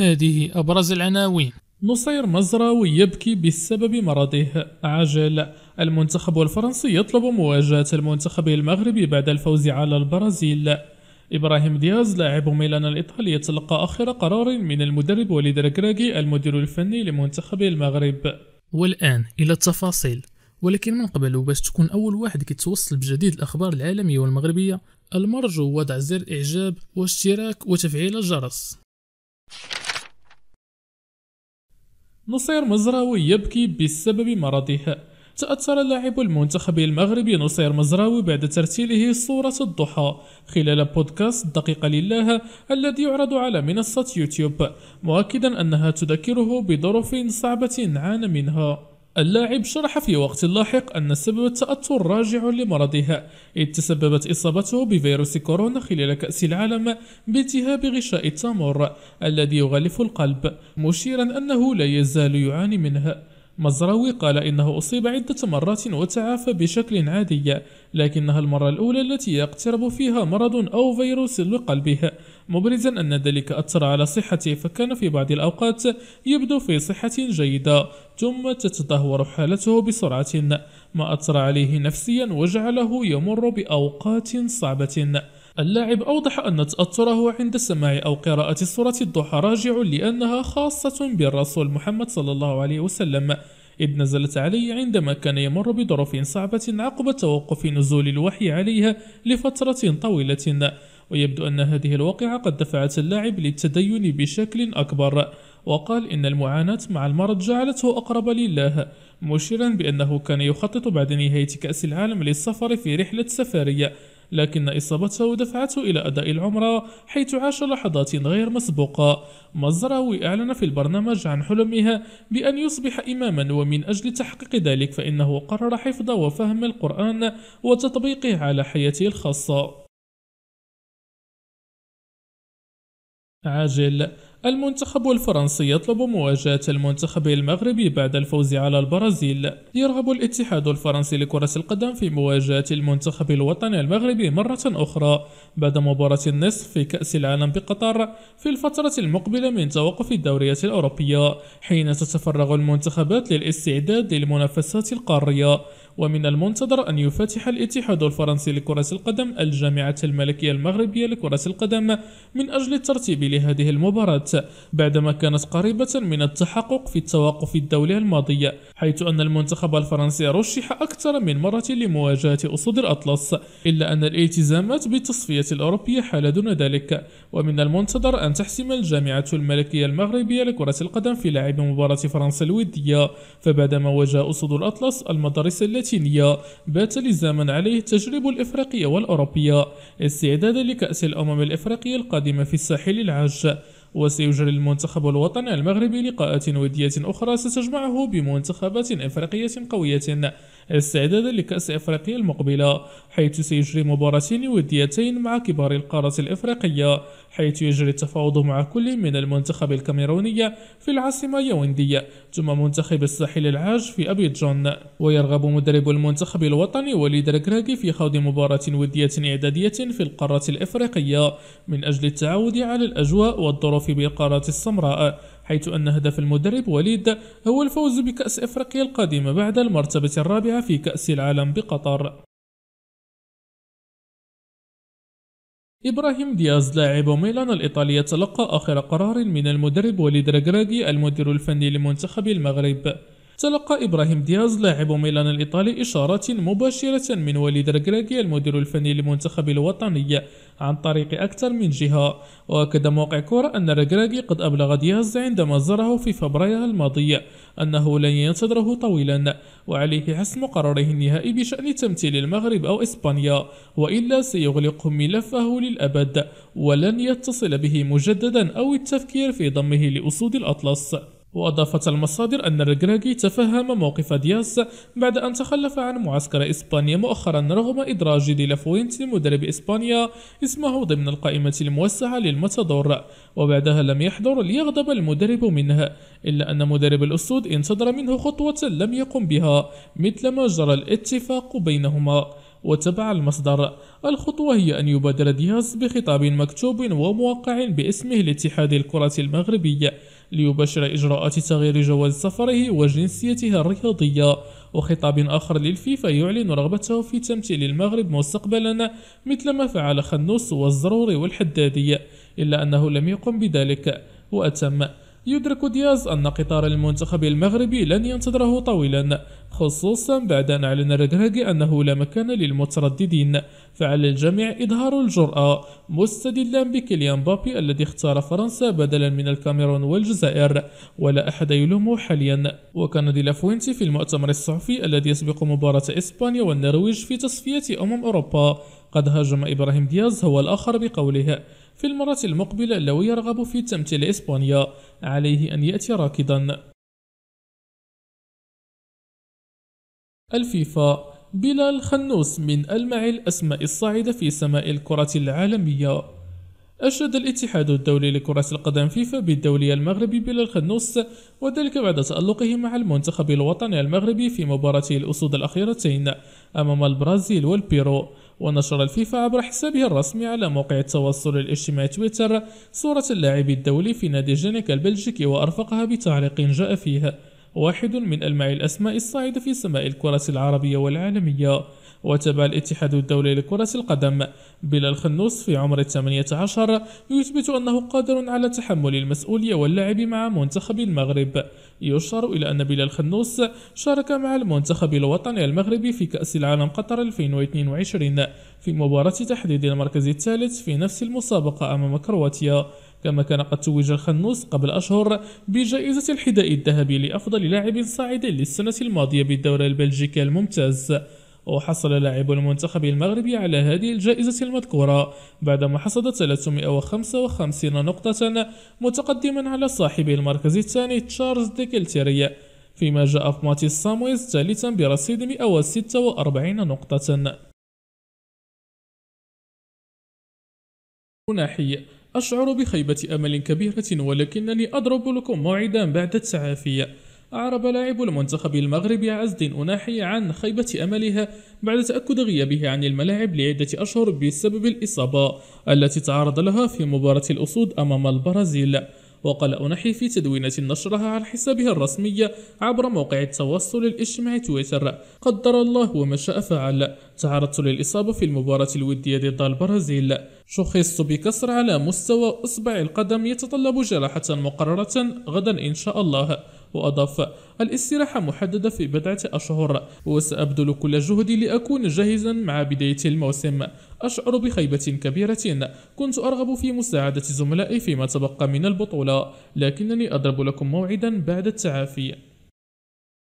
هذه أبرز العناوين نصير مزراوي يبكي بسبب مرضه عجل المنتخب الفرنسي يطلب مواجهة المنتخب المغربي بعد الفوز على البرازيل إبراهيم دياز لاعب ميلان الإيطالي يتلقى آخر قرار من المدرب وليد ركراكي المدير الفني لمنتخب المغرب والآن إلى التفاصيل ولكن من قبل وباش تكون أول واحد كيتوصل بجديد الأخبار العالمية والمغربية المرجو وضع زر إعجاب واشتراك وتفعيل الجرس you نصير مزراوي يبكي بسبب مرضه تأثر لاعب المنتخب المغربي نصير مزراوي بعد ترتيله صورة الضحى خلال بودكاست دقيقة لله الذي يعرض على منصة يوتيوب مؤكدا أنها تذكره بظروف صعبة عانى منها اللاعب شرح في وقت لاحق أن سبب التأثر راجع لمرضها إذ تسببت إصابته بفيروس كورونا خلال كأس العالم بالتهاب غشاء التمر الذي يغلف القلب مشيرا أنه لا يزال يعاني منها مزراوي قال إنه أصيب عدة مرات وتعافى بشكل عادي لكنها المرة الأولى التي يقترب فيها مرض أو فيروس لقلبه مبرزا أن ذلك أثر على صحته فكان في بعض الأوقات يبدو في صحة جيدة ثم تتدهور حالته بسرعة ما أثر عليه نفسيا وجعله يمر بأوقات صعبة اللاعب أوضح أن تأثره عند سماع أو قراءة سورة الضحى راجع لأنها خاصة بالرسول محمد صلى الله عليه وسلم إذ نزلت عليه عندما كان يمر بظروف صعبة عقب توقف نزول الوحي عليها لفترة طويلة ويبدو أن هذه الواقعة قد دفعت اللاعب للتدين بشكل أكبر وقال إن المعاناة مع المرض جعلته أقرب لله مشيرا بأنه كان يخطط بعد نهاية كأس العالم للسفر في رحلة سفرية لكن إصابته دفعته إلى أداء العمرة حيث عاش لحظات غير مسبوقة مزراوي أعلن في البرنامج عن حلمه بأن يصبح إماما ومن أجل تحقيق ذلك فإنه قرر حفظ وفهم القرآن وتطبيقه على حياته الخاصة عاجل المنتخب الفرنسي يطلب مواجهة المنتخب المغربي بعد الفوز على البرازيل يرغب الاتحاد الفرنسي لكرة القدم في مواجهة المنتخب الوطني المغربي مرة أخرى بعد مباراة النصف في كأس العالم بقطر في الفترة المقبلة من توقف الدوريات الأوروبية حين تتفرغ المنتخبات للاستعداد للمنافسات القارية ومن المنتظر أن يفتح الاتحاد الفرنسي لكرة القدم الجامعة الملكية المغربية لكرة القدم من أجل الترتيب لهذه المباراة البحث بعدما كانت قريبة من التحقق في التوقف الدولي الماضي حيث أن المنتخب الفرنسي رشح أكثر من مرة لمواجهة أسود الأطلس إلا أن الالتزامات بالتصفية الأوروبية حال دون ذلك ومن المنتظر أن تحسم الجامعة الملكية المغربية لكرة القدم في لعب مباراة فرنسا الودية فبعدما واجه أسود الأطلس المدرسة اللاتينية بات لزاما عليه التجربة الإفريقية والأوروبية استعدادا لكأس الأمم الإفريقية القادمة في الساحل العاج وسيجري المنتخب الوطني المغربي لقاءات ودية أخرى ستجمعه بمنتخبات إفريقية قوية استعدادا لكأس أفريقيا المقبلة حيث سيجري مباراتين وديتين مع كبار القارة الإفريقية حيث يجري التفاوض مع كل من المنتخب الكاميروني في العاصمة ياوندي ثم منتخب الساحل العاج في أبيجان ويرغب مدرب المنتخب الوطني وليد ركراكي في خوض مباراة ودية إعدادية في القارة الإفريقية من أجل التعود على الأجواء والظروف بالقارة السمراء حيث أن هدف المدرب وليد هو الفوز بكأس إفريقيا القادمة بعد المرتبة الرابعة في كأس العالم بقطر إبراهيم دياز لاعب ميلان الإيطالي تلقى آخر قرار من المدرب وليد رجراجي المدير الفني لمنتخب المغرب تلقى إبراهيم دياز لاعب ميلان الإيطالي إشارات مباشرة من وليد ركراكي المدير الفني للمنتخب الوطني عن طريق أكثر من جهة وأكد موقع كورة أن ركراكي قد أبلغ دياز عندما زاره في فبراير الماضي أنه لن ينتظره طويلا وعليه حسم قراره النهائي بشأن تمثيل المغرب أو إسبانيا وإلا سيغلق ملفه للأبد ولن يتصل به مجددا أو التفكير في ضمه لأسود الأطلس وأضافت المصادر أن الركراكي تفهم موقف دياس بعد أن تخلف عن معسكر إسبانيا مؤخرا رغم إدراج دي مدرب إسبانيا اسمه ضمن القائمة الموسعة للمتدور وبعدها لم يحضر ليغضب المدرب منها إلا أن مدرب الأسود انتظر منه خطوة لم يقم بها مثلما جرى الاتفاق بينهما وتبع المصدر الخطوة هي أن يبادر دياز بخطاب مكتوب وموقع باسمه لاتحاد الكرة المغربي ليباشر إجراءات تغيير جواز سفره وجنسيته الرياضية وخطاب آخر للفيفا يعلن رغبته في تمثيل المغرب مستقبلا مثلما فعل خنوس والزروري والحدادي إلا أنه لم يقم بذلك وأتم يدرك دياز أن قطار المنتخب المغربي لن ينتظره طويلا خصوصا بعد أن أعلن ركراكي أنه لا مكان للمترددين فعلى الجميع إظهار الجرأة مستدلا بكيليان بابي الذي اختار فرنسا بدلا من الكاميرون والجزائر ولا أحد يلومه حاليا وكان دي لافوينتي في المؤتمر الصحفي الذي يسبق مباراة إسبانيا والنرويج في تصفية أمم أوروبا قد هاجم إبراهيم دياز هو الآخر بقوله في المرة المقبلة لو يرغب في تمثيل إسبانيا عليه أن يأتي راكضا الفيفا بلال خنوس من ألمع الأسماء الصاعدة في سماء الكرة العالمية أشاد الاتحاد الدولي لكرة القدم فيفا بالدولي المغربي بلال خنوس وذلك بعد تألقه مع المنتخب الوطني المغربي في مباراته الأسود الأخيرتين أمام البرازيل والبيرو ونشر الفيفا عبر حسابها الرسمي على موقع التواصل الاجتماعي تويتر صورة اللاعب الدولي في نادي جينيك البلجيكي وأرفقها بتعليق جاء فيها واحد من ألمع الأسماء الصاعدة في سماء الكرة العربية والعالمية وتبع الاتحاد الدولي لكرة القدم بلال خنوس في عمر 18 يثبت أنه قادر على تحمل المسؤولية واللعب مع منتخب المغرب يشار إلى أن بلال خنوس شارك مع المنتخب الوطني المغربي في كأس العالم قطر 2022 في مباراة تحديد المركز الثالث في نفس المسابقة أمام كرواتيا كما كان قد توج الخنوس قبل أشهر بجائزة الحذاء الذهبي لأفضل لاعب صاعد للسنة الماضية بالدوري البلجيكي الممتاز وحصل لاعب المنتخب المغربي على هذه الجائزة المذكورة بعدما حصد 355 نقطة متقدما على صاحب المركز الثاني تشارلز ديكلتيري فيما جاء ماتي سامويز ثالثا برصيد 146 نقطة. ناحية أشعر بخيبة أمل كبيرة ولكنني أضرب لكم موعدا بعد التعافي أعرب لاعب المنتخب المغربي عز الدين أناحي عن خيبة أملها بعد تأكد غيابه عن الملاعب لعدة أشهر بسبب الإصابة التي تعرض لها في مباراة الأسود أمام البرازيل وقال أنحي في تدوينة نشرها على حسابها الرسمي عبر موقع التواصل الاجتماعي تويتر قدر الله وما شاء فعل تعرضت للإصابة في المباراة الودية ضد البرازيل شخصت بكسر على مستوى إصبع القدم يتطلب جراحة مقررة غدا إن شاء الله وأضاف الاستراحة محددة في بضعة أشهر وسأبذل كل جهدي لأكون جاهزا مع بداية الموسم أشعر بخيبة كبيرة كنت أرغب في مساعدة زملائي فيما تبقى من البطولة لكنني أضرب لكم موعدا بعد التعافي